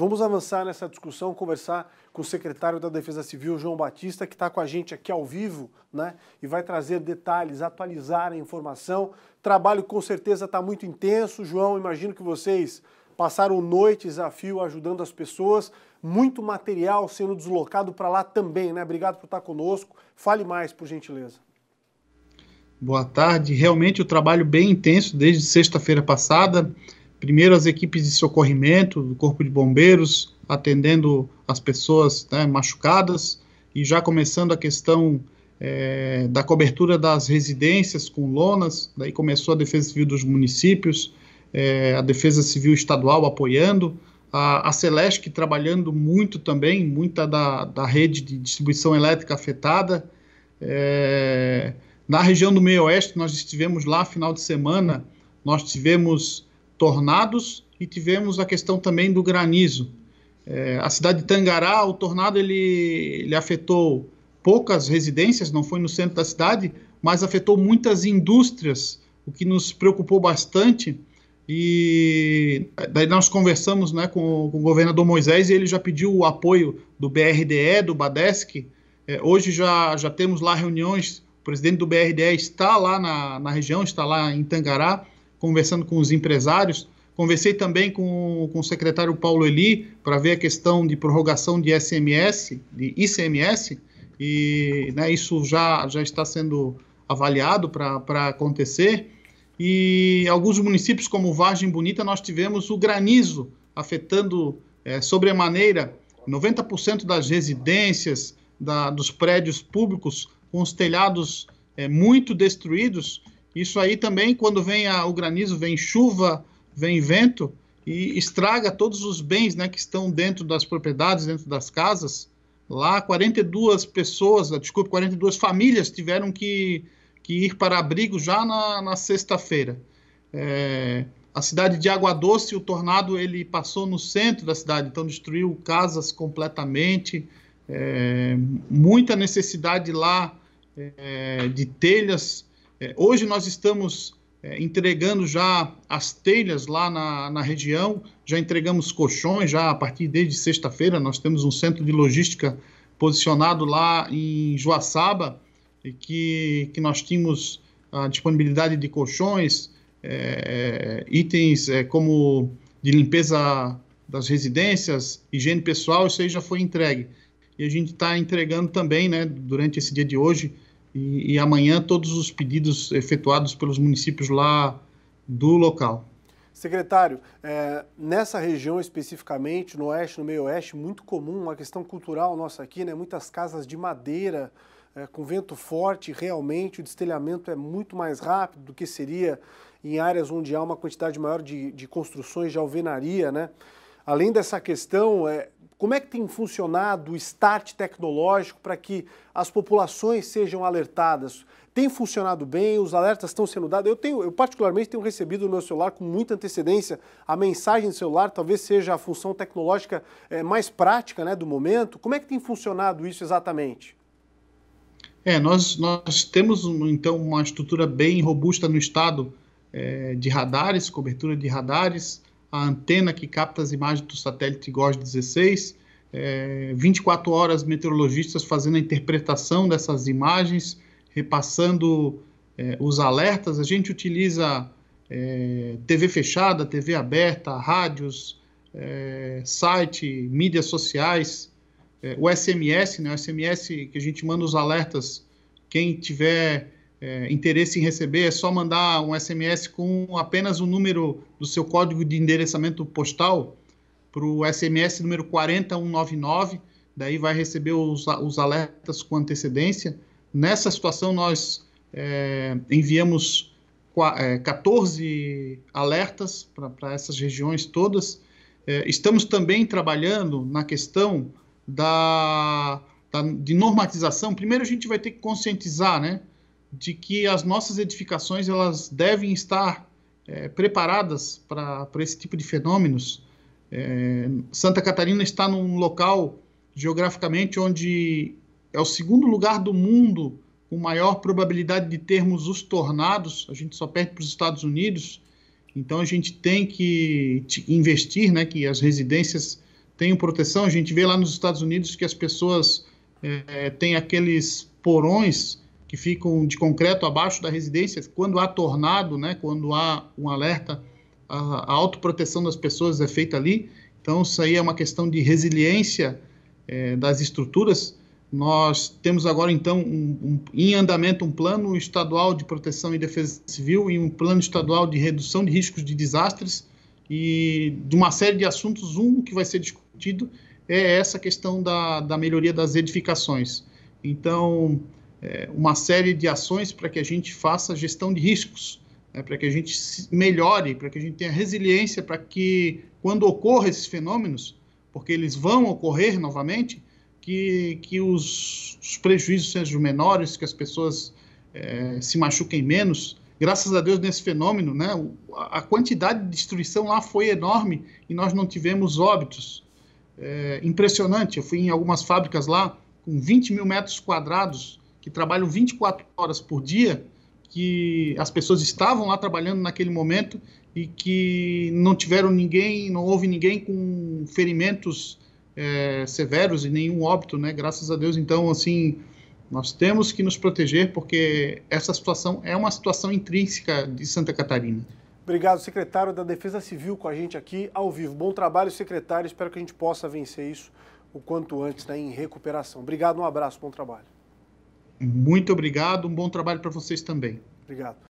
Vamos avançar nessa discussão, conversar com o secretário da Defesa Civil, João Batista, que está com a gente aqui ao vivo, né? E vai trazer detalhes, atualizar a informação. Trabalho com certeza está muito intenso, João. Imagino que vocês passaram a fio ajudando as pessoas, muito material sendo deslocado para lá também, né? Obrigado por estar conosco. Fale mais, por gentileza. Boa tarde. Realmente o trabalho bem intenso desde sexta-feira passada primeiro as equipes de socorrimento do Corpo de Bombeiros atendendo as pessoas né, machucadas e já começando a questão é, da cobertura das residências com lonas, daí começou a Defesa Civil dos municípios, é, a Defesa Civil Estadual apoiando, a, a Celesc trabalhando muito também, muita da, da rede de distribuição elétrica afetada. É, na região do meio oeste, nós estivemos lá final de semana, nós tivemos tornados e tivemos a questão também do granizo. É, a cidade de Tangará, o tornado ele, ele afetou poucas residências, não foi no centro da cidade, mas afetou muitas indústrias, o que nos preocupou bastante. E daí nós conversamos né, com, com o governador Moisés e ele já pediu o apoio do BRDE, do Badesc. É, hoje já, já temos lá reuniões, o presidente do BRDE está lá na, na região, está lá em Tangará, conversando com os empresários. Conversei também com, com o secretário Paulo Eli para ver a questão de prorrogação de SMS, de ICMS, e né, isso já, já está sendo avaliado para acontecer. E alguns municípios, como Vargem Bonita, nós tivemos o granizo afetando é, sobremaneira 90% das residências, da, dos prédios públicos, com os telhados é, muito destruídos. Isso aí também, quando vem a, o granizo, vem chuva, vem vento e estraga todos os bens né, que estão dentro das propriedades, dentro das casas. Lá, 42 pessoas, né, desculpe, 42 famílias tiveram que, que ir para abrigo já na, na sexta-feira. É, a cidade de Água Doce, o tornado ele passou no centro da cidade, então destruiu casas completamente. É, muita necessidade lá é, de telhas é, hoje nós estamos é, entregando já as telhas lá na, na região, já entregamos colchões, já a partir desde sexta-feira nós temos um centro de logística posicionado lá em Joaçaba, e que, que nós tínhamos a disponibilidade de colchões, é, é itens é, como de limpeza das residências, higiene pessoal, isso aí já foi entregue. E a gente está entregando também, né, durante esse dia de hoje, e, e amanhã todos os pedidos efetuados pelos municípios lá do local. Secretário, é, nessa região especificamente, no oeste, no meio-oeste, muito comum uma questão cultural nossa aqui, né? Muitas casas de madeira, é, com vento forte, realmente o destelhamento é muito mais rápido do que seria em áreas onde há uma quantidade maior de, de construções de alvenaria, né? Além dessa questão, é, como é que tem funcionado o start tecnológico para que as populações sejam alertadas? Tem funcionado bem? Os alertas estão sendo dados? Eu tenho, eu particularmente tenho recebido no meu celular com muita antecedência a mensagem do celular, talvez seja a função tecnológica é, mais prática, né, do momento. Como é que tem funcionado isso exatamente? É, nós, nós temos então uma estrutura bem robusta no estado é, de radares, cobertura de radares, a antena que capta as imagens do satélite GOS-16, é, 24 horas meteorologistas fazendo a interpretação dessas imagens, repassando é, os alertas. A gente utiliza é, TV fechada, TV aberta, rádios, é, site, mídias sociais, é, o SMS, né? o SMS que a gente manda os alertas. Quem tiver é, interesse em receber, é só mandar um SMS com apenas o número do seu código de endereçamento postal para o SMS número 40199, daí vai receber os, os alertas com antecedência. Nessa situação, nós é, enviamos 14 é, alertas para essas regiões todas. É, estamos também trabalhando na questão da, da, de normatização. Primeiro, a gente vai ter que conscientizar, né? de que as nossas edificações elas devem estar é, preparadas para esse tipo de fenômenos. É, Santa Catarina está num local geograficamente onde é o segundo lugar do mundo com maior probabilidade de termos os tornados. A gente só perde para os Estados Unidos. Então a gente tem que investir, né, que as residências tenham proteção. A gente vê lá nos Estados Unidos que as pessoas é, têm aqueles porões que ficam de concreto abaixo da residência, quando há tornado, né, quando há um alerta, a, a autoproteção das pessoas é feita ali. Então, isso aí é uma questão de resiliência é, das estruturas. Nós temos agora, então, um, um, em andamento um plano estadual de proteção e defesa civil e um plano estadual de redução de riscos de desastres e de uma série de assuntos. Um que vai ser discutido é essa questão da, da melhoria das edificações. Então, é, uma série de ações para que a gente faça gestão de riscos, né, para que a gente melhore, para que a gente tenha resiliência, para que quando ocorram esses fenômenos, porque eles vão ocorrer novamente, que, que os, os prejuízos sejam menores, que as pessoas é, se machuquem menos. Graças a Deus, nesse fenômeno, né, a quantidade de destruição lá foi enorme e nós não tivemos óbitos. É, impressionante. Eu fui em algumas fábricas lá com 20 mil metros quadrados que trabalham 24 horas por dia, que as pessoas estavam lá trabalhando naquele momento e que não tiveram ninguém, não houve ninguém com ferimentos é, severos e nenhum óbito, né? Graças a Deus. Então, assim, nós temos que nos proteger porque essa situação é uma situação intrínseca de Santa Catarina. Obrigado, secretário da Defesa Civil, com a gente aqui ao vivo. Bom trabalho, secretário. Espero que a gente possa vencer isso o quanto antes, né, em recuperação. Obrigado, um abraço, bom trabalho. Muito obrigado, um bom trabalho para vocês também. Obrigado.